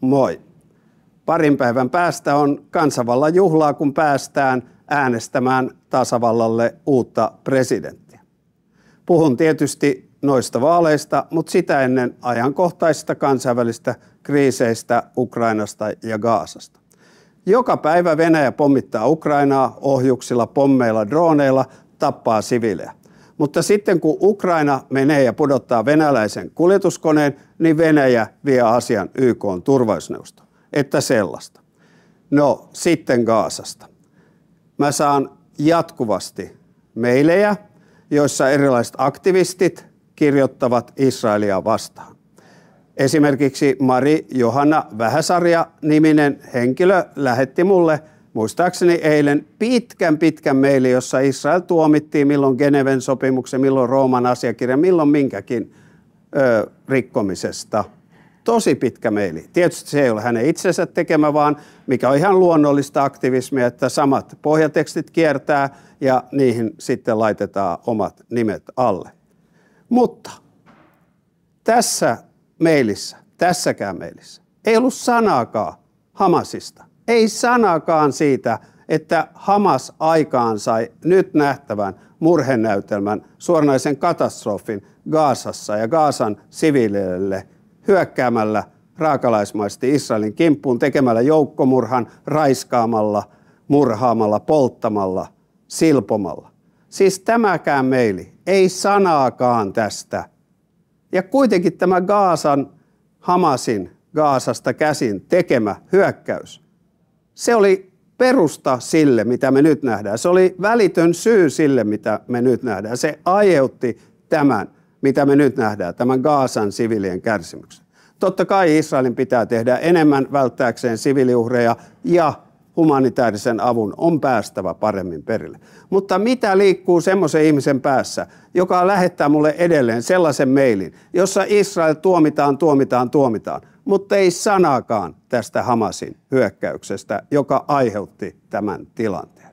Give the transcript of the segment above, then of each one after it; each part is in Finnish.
Moi. Parin päivän päästä on kansanvallan juhlaa, kun päästään äänestämään tasavallalle uutta presidenttiä. Puhun tietysti noista vaaleista, mutta sitä ennen ajankohtaisista kansainvälistä kriiseistä Ukrainasta ja Gaasasta. Joka päivä Venäjä pommittaa Ukrainaa ohjuksilla, pommeilla, droneilla, tappaa sivilejä. Mutta sitten kun Ukraina menee ja pudottaa venäläisen kuljetuskoneen, niin Venäjä vie asian YK on turvallisuusneuvosto. Että sellaista. No sitten Gaasasta. Mä saan jatkuvasti meilejä, joissa erilaiset aktivistit kirjoittavat Israelia vastaan. Esimerkiksi Mari Johanna Vähäsarja niminen henkilö lähetti mulle muistaakseni eilen pitkän pitkän meili, jossa Israel tuomittiin milloin Geneven sopimuksen, milloin Rooman asiakirja, milloin minkäkin – ö, rikkomisesta. Tosi pitkä meili. Tietysti se ei ole hänen itsensä tekemä, vaan mikä on ihan luonnollista aktivismia, että samat pohjatekstit kiertää ja niihin sitten laitetaan omat nimet alle. Mutta tässä meilissä, tässäkään meilissä, ei ollut sanaakaan Hamasista. Ei sanaakaan siitä, että Hamas aikaan sai nyt nähtävän murhenäytelmän, suoranaisen katastrofin Gaasassa ja Gaasan siviileille hyökkäämällä raakalaismaisesti Israelin kimppuun, tekemällä joukkomurhan, raiskaamalla, murhaamalla, polttamalla, silpomalla. Siis tämäkään meili, ei sanaakaan tästä. Ja kuitenkin tämä Gaasan, Hamasin, Gaasasta käsin tekemä hyökkäys, se oli perusta sille, mitä me nyt nähdään. Se oli välitön syy sille, mitä me nyt nähdään. Se aiheutti tämän, mitä me nyt nähdään, tämän Gaasan sivilien kärsimyksen. Totta kai Israelin pitää tehdä enemmän välttääkseen siviliuhreja ja humanitaarisen avun on päästävä paremmin perille. Mutta mitä liikkuu semmoisen ihmisen päässä, joka lähettää mulle edelleen sellaisen mailin, jossa Israel tuomitaan, tuomitaan, tuomitaan, mutta ei sanakaan tästä Hamasin hyökkäyksestä, joka aiheutti tämän tilanteen.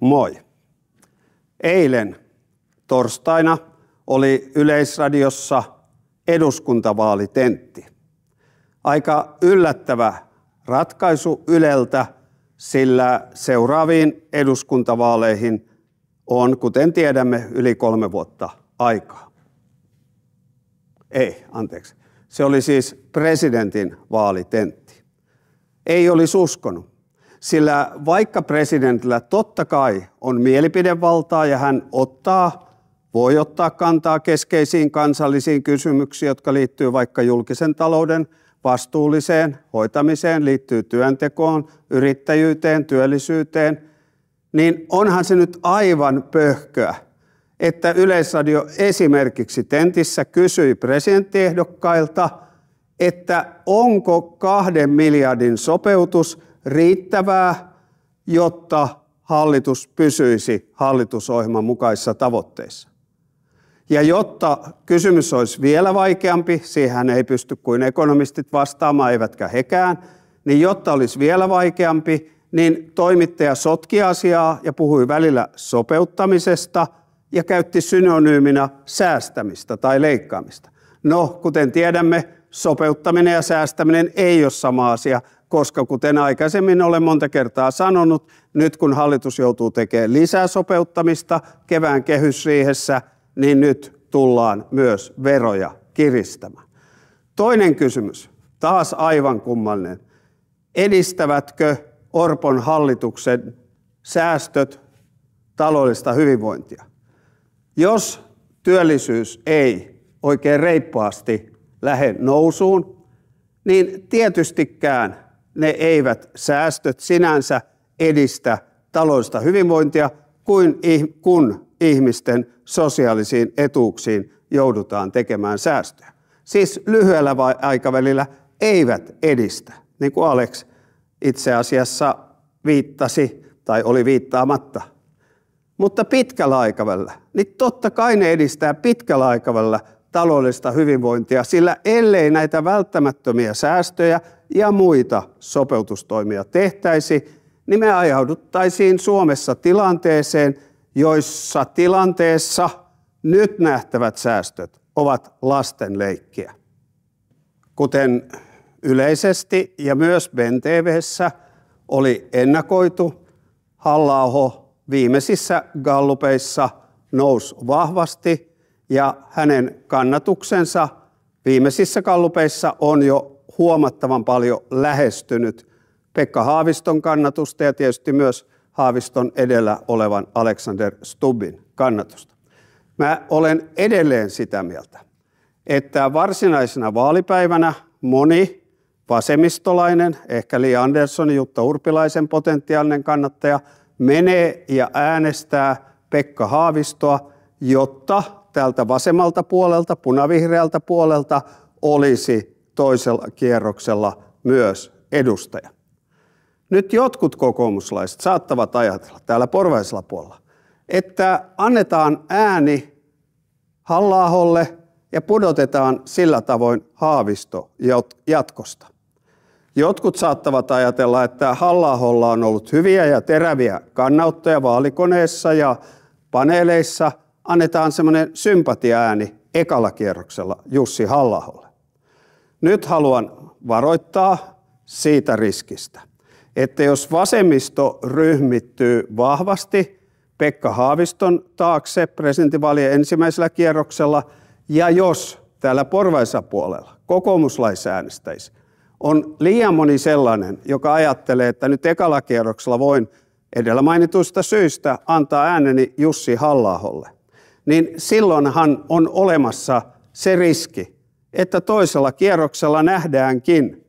Moi. Eilen torstaina oli Yleisradiossa eduskuntavaalitentti. Aika yllättävä ratkaisu Yleltä, sillä seuraaviin eduskuntavaaleihin on, kuten tiedämme, yli kolme vuotta aikaa. Ei, anteeksi. Se oli siis presidentin vaalitentti. Ei olisi uskonut. Sillä vaikka presidentillä totta kai on mielipidevaltaa ja hän ottaa, voi ottaa kantaa keskeisiin kansallisiin kysymyksiin, jotka liittyy vaikka julkisen talouden vastuulliseen hoitamiseen, liittyy työntekoon, yrittäjyyteen, työllisyyteen, niin onhan se nyt aivan pöhköä, että Yleisradio esimerkiksi tentissä kysyi presidenttiehdokkailta, että onko kahden miljardin sopeutus – riittävää, jotta hallitus pysyisi hallitusohjelman mukaisissa tavoitteissa. Ja jotta kysymys olisi vielä vaikeampi, siihen ei pysty kuin ekonomistit vastaamaan, eivätkä hekään, niin jotta olisi vielä vaikeampi, niin toimittaja sotki asiaa ja puhui välillä sopeuttamisesta ja käytti synonyyminä säästämistä tai leikkaamista. No, kuten tiedämme, sopeuttaminen ja säästäminen ei ole sama asia koska kuten aikaisemmin olen monta kertaa sanonut, nyt kun hallitus joutuu tekemään lisää sopeuttamista kevään kehysriihessä, niin nyt tullaan myös veroja kiristämään. Toinen kysymys, taas aivan kummallinen. Edistävätkö Orpon hallituksen säästöt taloudellista hyvinvointia? Jos työllisyys ei oikein reippaasti lähde nousuun, niin tietystikään ne eivät säästöt sinänsä edistä taloudellista hyvinvointia, kuin, kun ihmisten sosiaalisiin etuuksiin joudutaan tekemään säästöjä. Siis lyhyellä aikavälillä eivät edistä, niin kuin Alex itse asiassa viittasi tai oli viittaamatta. Mutta pitkällä aikavälillä, niin totta kai ne edistää pitkällä aikavälillä taloudellista hyvinvointia, sillä ellei näitä välttämättömiä säästöjä ja muita sopeutustoimia tehtäisi, niin me ajauduttaisiin Suomessa tilanteeseen, joissa tilanteessa nyt nähtävät säästöt ovat lasten leikkiä. Kuten yleisesti ja myös BenTVssä oli ennakoitu, hallaho viimeisissä gallupeissa nousi vahvasti – ja hänen kannatuksensa viimeisissä kallupeissa on jo huomattavan paljon lähestynyt Pekka Haaviston kannatusta ja tietysti myös Haaviston edellä olevan Alexander Stubbin kannatusta. Mä olen edelleen sitä mieltä, että varsinaisena vaalipäivänä moni vasemmistolainen, ehkä Li Andersson, Jutta Urpilaisen potentiaalinen kannattaja, menee ja äänestää Pekka Haavistoa, jotta täältä vasemmalta puolelta, punavihreältä puolelta, olisi toisella kierroksella myös edustaja. Nyt jotkut kokoomuslaiset saattavat ajatella täällä porvaisella puolella, että annetaan ääni Hallaholle ja pudotetaan sillä tavoin haavisto jatkosta. Jotkut saattavat ajatella, että Hallaholla on ollut hyviä ja teräviä kannauttoja vaalikoneessa ja paneeleissa – annetaan semmoinen sympatiaääni ekalla kierroksella Jussi Hallaholle. Nyt haluan varoittaa siitä riskistä, että jos vasemmisto ryhmittyy vahvasti Pekka Haaviston taakse presidentinvaalien ensimmäisellä kierroksella, ja jos täällä porvaisapuolella kokoomuslaisäänestäisi on liian moni sellainen, joka ajattelee, että nyt ekalla kierroksella voin edellä mainituista syistä antaa ääneni Jussi Hallaholle, niin silloinhan on olemassa se riski, että toisella kierroksella nähdäänkin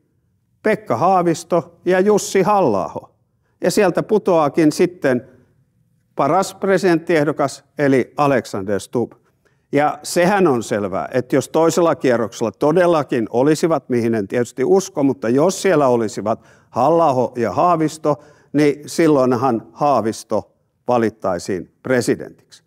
Pekka Haavisto ja Jussi Hallaho. Ja sieltä putoakin sitten paras presidenttiehdokas eli Alexander Stubb. Ja sehän on selvää, että jos toisella kierroksella todellakin olisivat, mihin en tietysti usko, mutta jos siellä olisivat Hallaho ja Haavisto, niin silloinhan Haavisto valittaisiin presidentiksi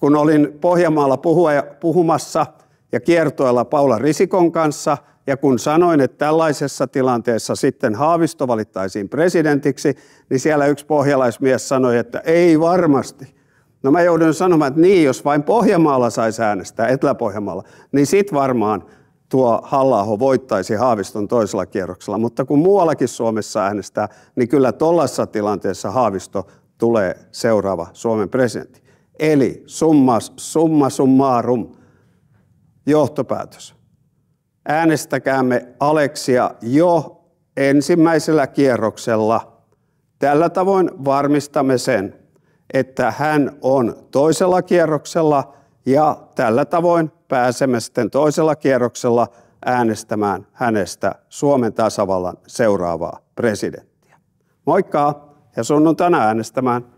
kun olin Pohjanmaalla puhuja, puhumassa ja kiertoilla Paula Risikon kanssa, ja kun sanoin, että tällaisessa tilanteessa sitten Haavisto valittaisiin presidentiksi, niin siellä yksi pohjalaismies sanoi, että ei varmasti. No mä joudun sanomaan, että niin, jos vain Pohjanmaalla saisi äänestää, Etelä-Pohjanmaalla, niin sit varmaan tuo halla voittaisi Haaviston toisella kierroksella. Mutta kun muuallakin Suomessa äänestää, niin kyllä tollassa tilanteessa Haavisto tulee seuraava Suomen presidentti. Eli summa, summa summarum, johtopäätös. Äänestäkäämme Aleksia jo ensimmäisellä kierroksella. Tällä tavoin varmistamme sen, että hän on toisella kierroksella ja tällä tavoin pääsemme sitten toisella kierroksella äänestämään hänestä Suomen tasavallan seuraavaa presidenttiä. Moikka ja sunnuntaina äänestämään.